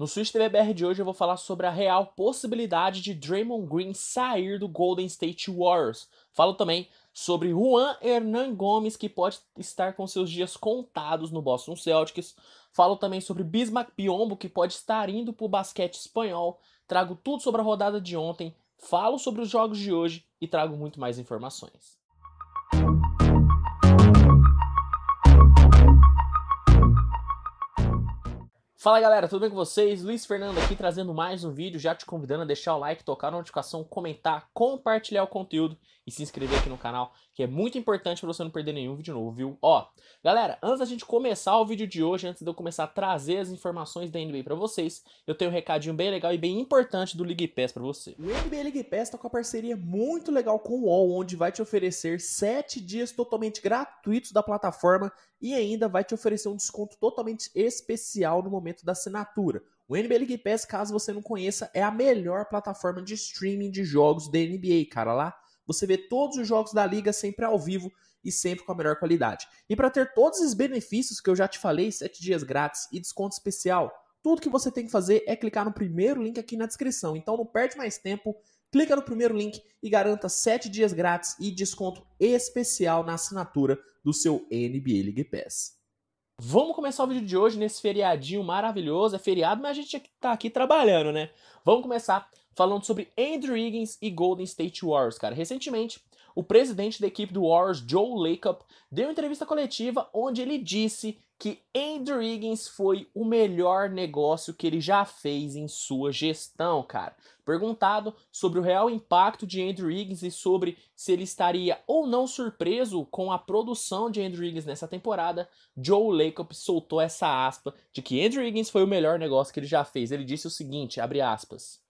No Switch TVBR de hoje eu vou falar sobre a real possibilidade de Draymond Green sair do Golden State Warriors. Falo também sobre Juan Hernan Gomes, que pode estar com seus dias contados no Boston Celtics. Falo também sobre Bismarck Piombo, que pode estar indo para o basquete espanhol. Trago tudo sobre a rodada de ontem, falo sobre os jogos de hoje e trago muito mais informações. Fala galera, tudo bem com vocês? Luiz Fernando aqui trazendo mais um vídeo, já te convidando a deixar o like, tocar a notificação, comentar, compartilhar o conteúdo e se inscrever aqui no canal, que é muito importante para você não perder nenhum vídeo novo, viu? Ó, galera, antes da gente começar o vídeo de hoje, antes de eu começar a trazer as informações da NBA para vocês, eu tenho um recadinho bem legal e bem importante do League Pass para você. O NBA League Pass está com uma parceria muito legal com o UOL, onde vai te oferecer 7 dias totalmente gratuitos da plataforma e ainda vai te oferecer um desconto totalmente especial no momento da assinatura. O NBA League Pass, caso você não conheça, é a melhor plataforma de streaming de jogos da NBA, cara. Lá você vê todos os jogos da liga sempre ao vivo e sempre com a melhor qualidade. E para ter todos os benefícios que eu já te falei, 7 dias grátis e desconto especial, tudo que você tem que fazer é clicar no primeiro link aqui na descrição. Então não perde mais tempo, Clica no primeiro link e garanta 7 dias grátis e desconto especial na assinatura do seu NBA League Pass. Vamos começar o vídeo de hoje nesse feriadinho maravilhoso. É feriado, mas a gente tá aqui trabalhando, né? Vamos começar falando sobre Andrew Higgins e Golden State Warriors, cara. Recentemente, o presidente da equipe do Warriors, Joe Lacob, deu entrevista coletiva onde ele disse que Andrew Higgins foi o melhor negócio que ele já fez em sua gestão, cara. Perguntado sobre o real impacto de Andrew Higgins e sobre se ele estaria ou não surpreso com a produção de Andrew Higgins nessa temporada, Joe Lacob soltou essa aspa de que Andrew Higgins foi o melhor negócio que ele já fez. Ele disse o seguinte, abre aspas: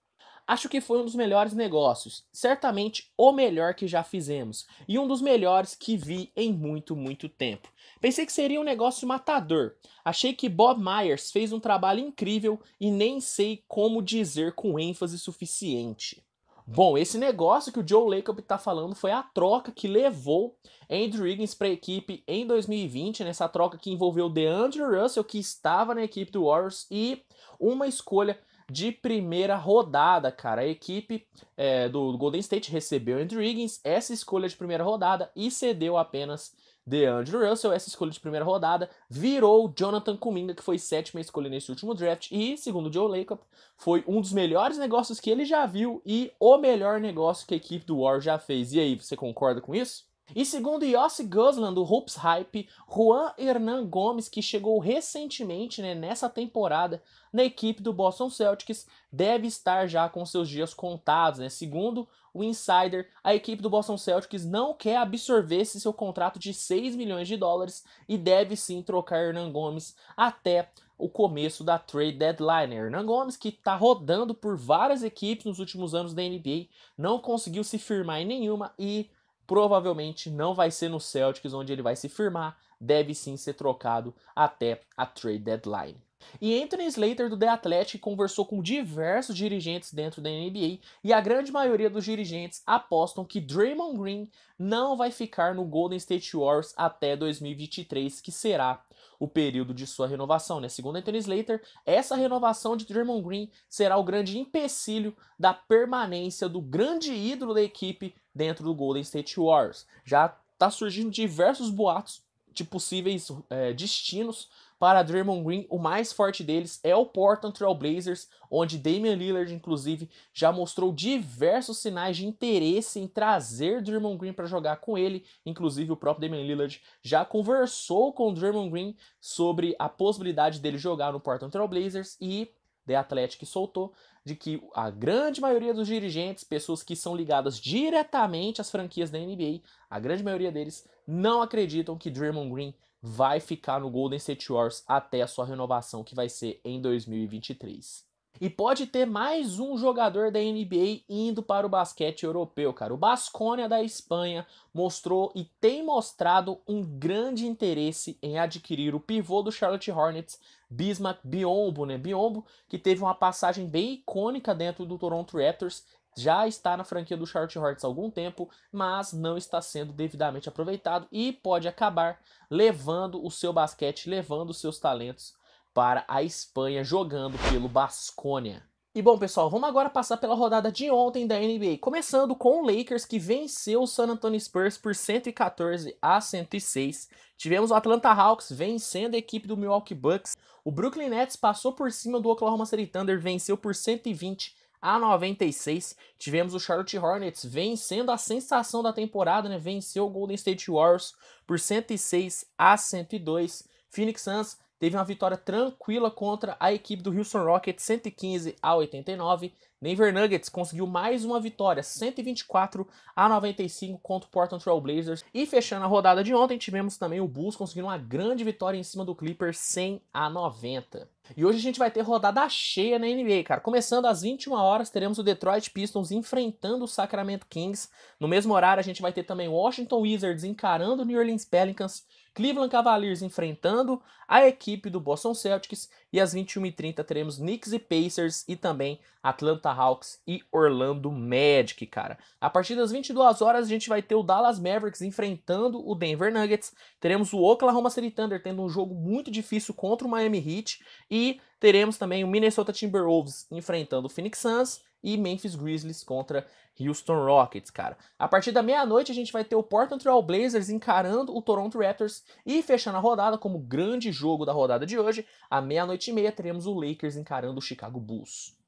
Acho que foi um dos melhores negócios, certamente o melhor que já fizemos e um dos melhores que vi em muito, muito tempo. Pensei que seria um negócio matador. Achei que Bob Myers fez um trabalho incrível e nem sei como dizer com ênfase suficiente. Bom, esse negócio que o Joe Lacob está falando foi a troca que levou Andrew Wiggins para a equipe em 2020, nessa troca que envolveu DeAndre Russell, que estava na equipe do Warriors, e uma escolha de primeira rodada, cara. A equipe é, do Golden State recebeu Andrew Higgins, essa escolha de primeira rodada, e cedeu apenas DeAndre Russell, essa escolha de primeira rodada, virou Jonathan Kuminga, que foi sétima escolha nesse último draft, e, segundo Joe Lacob, foi um dos melhores negócios que ele já viu e o melhor negócio que a equipe do War já fez. E aí, você concorda com isso? E segundo Yossi Gosland, do Hoops Hype, Juan Hernan Gomes, que chegou recentemente né, nessa temporada na equipe do Boston Celtics, deve estar já com seus dias contados. Né? Segundo o Insider, a equipe do Boston Celtics não quer absorver esse seu contrato de 6 milhões de dólares e deve sim trocar Hernan Gomes até o começo da trade deadline. Hernan Gomes, que está rodando por várias equipes nos últimos anos da NBA, não conseguiu se firmar em nenhuma e provavelmente não vai ser no Celtics onde ele vai se firmar, deve sim ser trocado até a trade deadline. E Anthony Slater do The Athletic conversou com diversos dirigentes dentro da NBA e a grande maioria dos dirigentes apostam que Draymond Green não vai ficar no Golden State Warriors até 2023, que será o período de sua renovação. Né? Segundo Anthony Slater, essa renovação de Draymond Green será o grande empecilho da permanência do grande ídolo da equipe dentro do Golden State Warriors. Já está surgindo diversos boatos de possíveis é, destinos para Draymond Green, o mais forte deles é o Portland Trail Blazers, onde Damian Lillard, inclusive, já mostrou diversos sinais de interesse em trazer Draymond Green para jogar com ele. Inclusive, o próprio Damian Lillard já conversou com o Draymond Green sobre a possibilidade dele jogar no Portland Trail Blazers e The Athletic soltou de que a grande maioria dos dirigentes, pessoas que são ligadas diretamente às franquias da NBA, a grande maioria deles não acreditam que Draymond Green vai ficar no Golden State Warriors até a sua renovação, que vai ser em 2023. E pode ter mais um jogador da NBA indo para o basquete europeu, cara. O Basconia da Espanha mostrou e tem mostrado um grande interesse em adquirir o pivô do Charlotte Hornets, Bismarck Biombo, né? Biombo, que teve uma passagem bem icônica dentro do Toronto Raptors já está na franquia do Charlotte Hornets há algum tempo, mas não está sendo devidamente aproveitado e pode acabar levando o seu basquete, levando os seus talentos para a Espanha jogando pelo Basconia. E bom, pessoal, vamos agora passar pela rodada de ontem da NBA, começando com o Lakers que venceu o San Antonio Spurs por 114 a 106. Tivemos o Atlanta Hawks vencendo a equipe do Milwaukee Bucks. O Brooklyn Nets passou por cima do Oklahoma City Thunder, venceu por 120 a 96. Tivemos o Charlotte Hornets vencendo a sensação da temporada, né? Venceu o Golden State Warriors por 106 a 102. Phoenix Suns teve uma vitória tranquila contra a equipe do Houston Rockets, 115 a 89. Denver Nuggets conseguiu mais uma vitória, 124 a 95 contra o Portland Trail Blazers. E fechando a rodada de ontem, tivemos também o Bulls conseguindo uma grande vitória em cima do Clippers, 100 a 90. E hoje a gente vai ter rodada cheia na NBA, cara. Começando às 21 horas, teremos o Detroit Pistons enfrentando o Sacramento Kings. No mesmo horário, a gente vai ter também o Washington Wizards encarando o New Orleans Pelicans, Cleveland Cavaliers enfrentando a equipe do Boston Celtics e às 21h30 teremos Knicks e Pacers e também Atlanta Hawks e Orlando Magic, cara. A partir das 22 horas a gente vai ter o Dallas Mavericks enfrentando o Denver Nuggets, teremos o Oklahoma City Thunder tendo um jogo muito difícil contra o Miami Heat e teremos também o Minnesota Timberwolves enfrentando o Phoenix Suns e Memphis Grizzlies contra Houston Rockets, cara. A partir da meia-noite a gente vai ter o Portland Trail Blazers encarando o Toronto Raptors e fechando a rodada como grande jogo da rodada de hoje, à meia-noite e meia teremos o Lakers encarando o Chicago Bulls.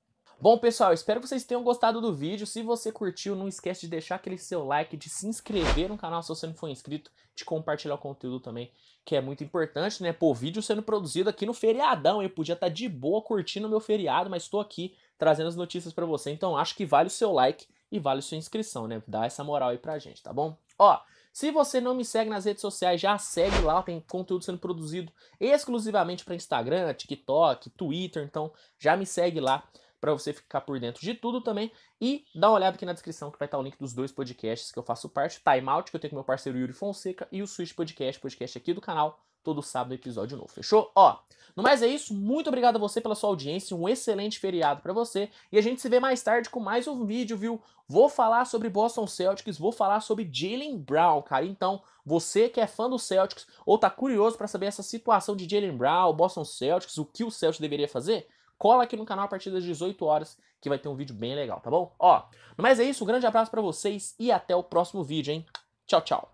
Bom, pessoal, espero que vocês tenham gostado do vídeo. Se você curtiu, não esquece de deixar aquele seu like, de se inscrever no canal se você não for inscrito, de compartilhar o conteúdo também, que é muito importante, né? Pô, vídeo sendo produzido aqui no feriadão, eu podia estar tá de boa curtindo o meu feriado, mas estou aqui trazendo as notícias para você. Então, acho que vale o seu like e vale a sua inscrição, né? Dá essa moral aí pra gente, tá bom? Ó, se você não me segue nas redes sociais, já segue lá, tem conteúdo sendo produzido exclusivamente para Instagram, TikTok, Twitter, então já me segue lá para você ficar por dentro de tudo também. E dá uma olhada aqui na descrição que vai estar tá o link dos dois podcasts que eu faço parte: Time Out, que eu tenho com meu parceiro Yuri Fonseca, e o Switch Podcast, podcast aqui do canal. Todo sábado, episódio novo. Fechou? Ó, no mais é isso. Muito obrigado a você pela sua audiência. Um excelente feriado para você. E a gente se vê mais tarde com mais um vídeo, viu? Vou falar sobre Boston Celtics, vou falar sobre Jalen Brown, cara. Então, você que é fã do Celtics ou tá curioso para saber essa situação de Jalen Brown, Boston Celtics, o que o Celtics deveria fazer, cola aqui no canal a partir das 18 horas, que vai ter um vídeo bem legal, tá bom? Ó, mas é isso, um grande abraço para vocês e até o próximo vídeo, hein? Tchau, tchau.